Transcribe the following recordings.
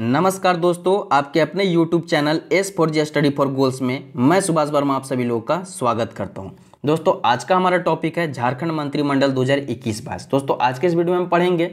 नमस्कार दोस्तों आपके अपने YouTube channel S for G study for goals में मैं सुभाष वर्मा आप सभी लोगों का स्वागत करता हूं दोस्तों आज का हमारा टॉपिक है झारखंड मंत्रिमंडल 2021 बाईस दोस्तों आज के इस वीडियो में हम पढ़ेंगे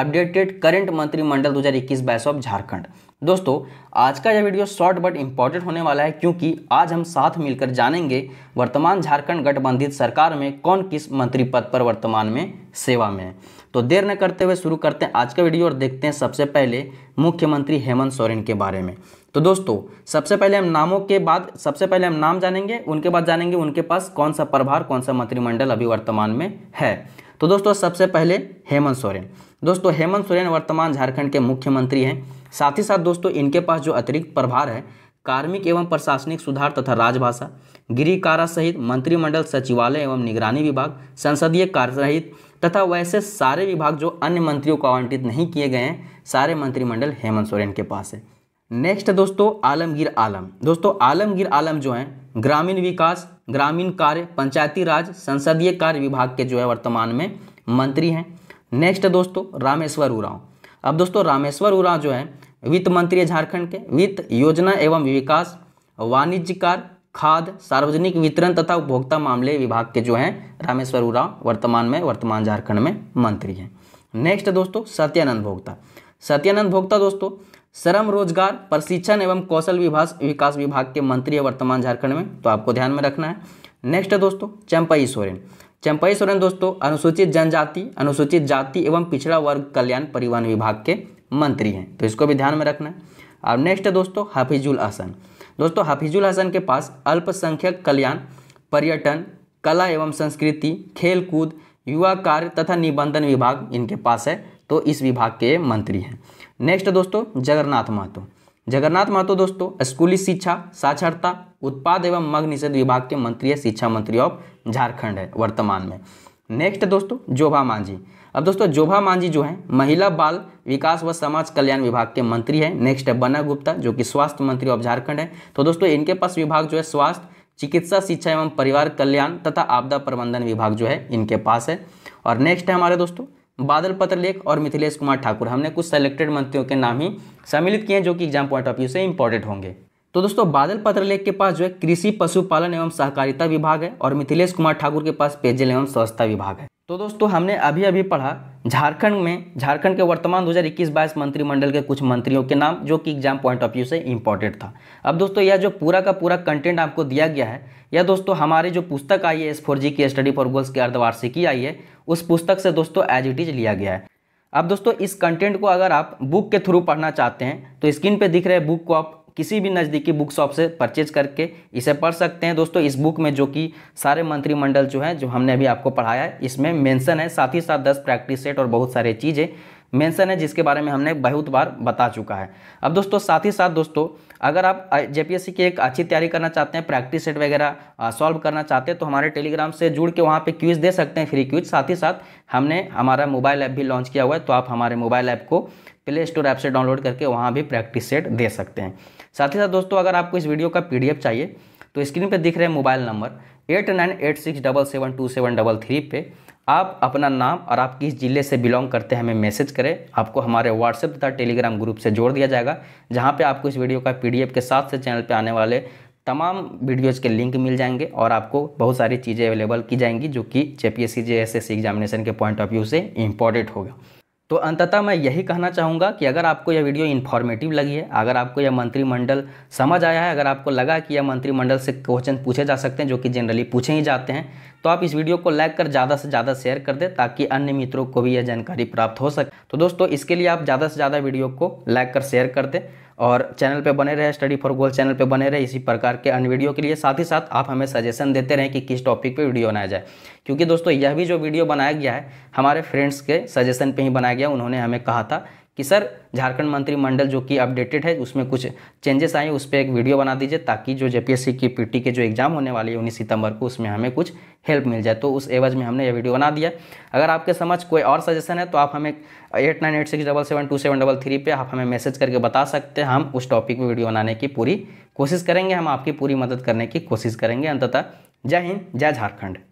अपडेटेड करंट मंत्रिमंडल 2021 बाईस ऑफ झारखंड दोस्तों आज का यह वीडियो शॉर्ट बट इम्पॉर्टेंट होने वाला है क्योंकि आज हम साथ मिलकर जानेंगे वर्तमान झारखंड गठबंधित सरकार में कौन किस मंत्री पद पर वर्तमान में सेवा में है तो देर न करते हुए शुरू करते हैं आज का वीडियो और देखते हैं सबसे पहले मुख्यमंत्री हेमंत सोरेन के बारे में तो दोस्तों सबसे पहले हम नामों के बाद सबसे पहले हम नाम जानेंगे उनके बाद जानेंगे उनके पास कौन सा प्रभार कौन सा मंत्रिमंडल अभी वर्तमान में है तो दोस्तों सबसे पहले हेमंत सोरेन दोस्तों हेमंत सोरेन वर्तमान झारखंड के मुख्यमंत्री हैं साथ ही साथ दोस्तों इनके पास जो अतिरिक्त प्रभार है कार्मिक एवं प्रशासनिक सुधार तथा राजभाषा गृह कारा सहित मंत्रिमंडल सचिवालय एवं निगरानी विभाग संसदीय कार्य सहित तथा वैसे सारे विभाग जो अन्य मंत्रियों को आवंटित नहीं किए गए हैं सारे मंत्रिमंडल हेमंत सोरेन के पास है नेक्स्ट दोस्तों आलमगीर आलम दोस्तों आलमगीर आलम जो हैं ग्रामीण विकास ग्रामीण कार्य पंचायती राज संसदीय कार्य विभाग के जो है वर्तमान में मंत्री हैं नेक्स्ट दोस्तों रामेश्वर उरांव अब दोस्तों रामेश्वर उरांव जो है वित्त मंत्री है झारखंड के वित्त योजना एवं विकास वाणिज्य कार्य खाद सार्वजनिक वितरण तथा उपभोक्ता मामले विभाग के जो हैं रामेश्वर उरांव वर्तमान में वर्तमान झारखंड में मंत्री हैं नेक्स्ट दोस्तों सत्यानंद भोक्ता सत्यानंद भोक्ता दोस्तों श्रम रोजगार प्रशिक्षण एवं कौशल विभाग विकास विभाग के मंत्री है वर्तमान झारखंड में तो आपको ध्यान में रखना है नेक्स्ट है दोस्तों चंपई सोरेन चंपई सोरेन दोस्तों अनुसूचित जनजाति अनुसूचित जाति एवं पिछड़ा वर्ग कल्याण परिवहन विभाग के मंत्री हैं तो इसको भी ध्यान में रखना है और नेक्स्ट है दोस्तों हफीजुल हसन दोस्तों हफीजुल हसन के पास अल्पसंख्यक कल्याण पर्यटन कला एवं संस्कृति खेलकूद युवा कार्य तथा निबंधन विभाग इनके पास है तो इस विभाग के मंत्री हैं नेक्स्ट दोस्तों जगन्नाथ महतो जगन्नाथ महतो दोस्तों स्कूली शिक्षा साक्षरता उत्पाद एवं मग निषेध विभाग के मंत्री है शिक्षा मंत्री ऑफ झारखंड है वर्तमान में नेक्स्ट दोस्तों जोभा मांझी अब दोस्तों जोभा मांझी जो है महिला बाल विकास व समाज कल्याण विभाग के मंत्री है नेक्स्ट है बना गुप्ता जो कि स्वास्थ्य मंत्री ऑफ झारखंड है तो दोस्तों इनके पास विभाग जो है स्वास्थ्य चिकित्सा शिक्षा एवं परिवार कल्याण तथा आपदा प्रबंधन विभाग जो है इनके पास है और नेक्स्ट है हमारे दोस्तों बादल पत्र लेख और मिथिलेश कुमार ठाकुर हमने कुछ सेलेक्टेड मंत्रियों के नाम ही सम्मिलित किए हैं जो कि एग्जाम पॉइंट ऑफ व्यू से इंपॉर्टेंट होंगे तो दोस्तों बादल पत्रलेख के पास जो है कृषि पशुपालन एवं सहकारिता विभाग है और मिथिलेश कुमार ठाकुर के पास पेयजल एवं स्वच्छता विभाग है तो दोस्तों हमने अभी अभी पढ़ा झारखंड में झारखंड के वर्तमान 2021-22 मंत्रिमंडल के कुछ मंत्रियों के नाम जो कि एग्जाम पॉइंट ऑफ व्यू से इम्पोर्टेंट था अब दोस्तों यह जो पूरा का पूरा कंटेंट आपको दिया गया है या दोस्तों हमारी जो पुस्तक आई है एस फोर जी की स्टडी फॉर गोल्स की अर्धवार्षिकी आई है उस पुस्तक से दोस्तों एज इट इज लिया गया है अब दोस्तों इस कंटेंट को अगर आप बुक के थ्रू पढ़ना चाहते हैं तो स्क्रीन पर दिख रहे बुक को आप किसी भी नज़दीकी बुक शॉप से परचेज करके इसे पढ़ सकते हैं दोस्तों इस बुक में जो कि सारे मंत्रिमंडल जो है जो हमने अभी आपको पढ़ाया है इसमें मेंशन है साथ ही साथ दस प्रैक्टिस सेट और बहुत सारे चीज़ें मेंशन है जिसके बारे में हमने बहुत बार बता चुका है अब दोस्तों साथ ही साथ दोस्तों अगर आप जेपीएससी की एक अच्छी तैयारी करना चाहते हैं प्रैक्टिस सेट वगैरह सॉल्व करना चाहते हैं तो हमारे टेलीग्राम से जुड़ के वहाँ पे क्विज दे सकते हैं फ्री क्विज साथ ही साथ हमने हमारा मोबाइल ऐप भी लॉन्च किया हुआ है तो आप हमारे मोबाइल ऐप को प्ले स्टोर ऐप से डाउनलोड करके वहाँ भी प्रैक्टिस सेट दे सकते हैं साथ ही साथ दोस्तों अगर आपको इस वीडियो का पी चाहिए तो स्क्रीन पर दिख रहे mobile number eight nine eight six double seven two seven double three पे आप अपना नाम और आप किस ज़िले से बिलोंग करते हैं हमें मैसेज करें आपको हमारे व्हाट्सएप तथा टेलीग्राम ग्रुप से जोड़ दिया जाएगा जहाँ पे आपको इस वीडियो का पीडीएफ के साथ से चैनल पे आने वाले तमाम वीडियोज़ के लिंक मिल जाएंगे और आपको बहुत सारी चीज़ें अवेलेबल की जाएंगी जो कि जे पी एस एग्जामिनेशन के पॉइंट ऑफ व्यू से इम्पॉर्टेंट होगा तो अंततः मैं यही कहना चाहूँगा कि अगर आपको यह वीडियो इन्फॉर्मेटिव लगी है अगर आपको यह मंत्रिमंडल समझ आया है अगर आपको लगा कि यह मंत्रिमंडल से क्वेश्चन पूछे जा सकते हैं जो कि जनरली पूछे ही जाते हैं तो आप इस वीडियो को लाइक कर ज़्यादा से ज़्यादा शेयर कर दें ताकि अन्य मित्रों को भी यह जानकारी प्राप्त हो सके तो दोस्तों इसके लिए आप ज़्यादा से ज़्यादा वीडियो को लाइक कर शेयर कर दें और चैनल पे बने रहे स्टडी फॉर गोल चैनल पे बने रहे इसी प्रकार के अन्य वीडियो के लिए साथ ही साथ आप हमें सजेशन देते रहें कि किस टॉपिक पे वीडियो बनाया जाए क्योंकि दोस्तों यह भी जो वीडियो बनाया गया है हमारे फ्रेंड्स के सजेशन पे ही बनाया गया उन्होंने हमें कहा था कि सर झारखंड मंत्रिमंडल जो कि अपडेटेड है उसमें कुछ चेंजेस आए उस पर एक वीडियो बना दीजिए ताकि जो जेपीएससी की पीटी के जो एग्ज़ाम होने वाली है उन्नीस सितंबर को उसमें हमें कुछ हेल्प मिल जाए तो उस एवज में हमने ये वीडियो बना दिया अगर आपके समझ कोई और सजेशन है तो आप हमें eight nine eight six double seven two seven double three पर आप हमें मैसेज करके बता सकते हैं हम उस टॉपिक में वीडियो बनाने की पूरी कोशिश करेंगे हम आपकी पूरी मदद करने की कोशिश करेंगे अंततः जय हिंद जय झारखंड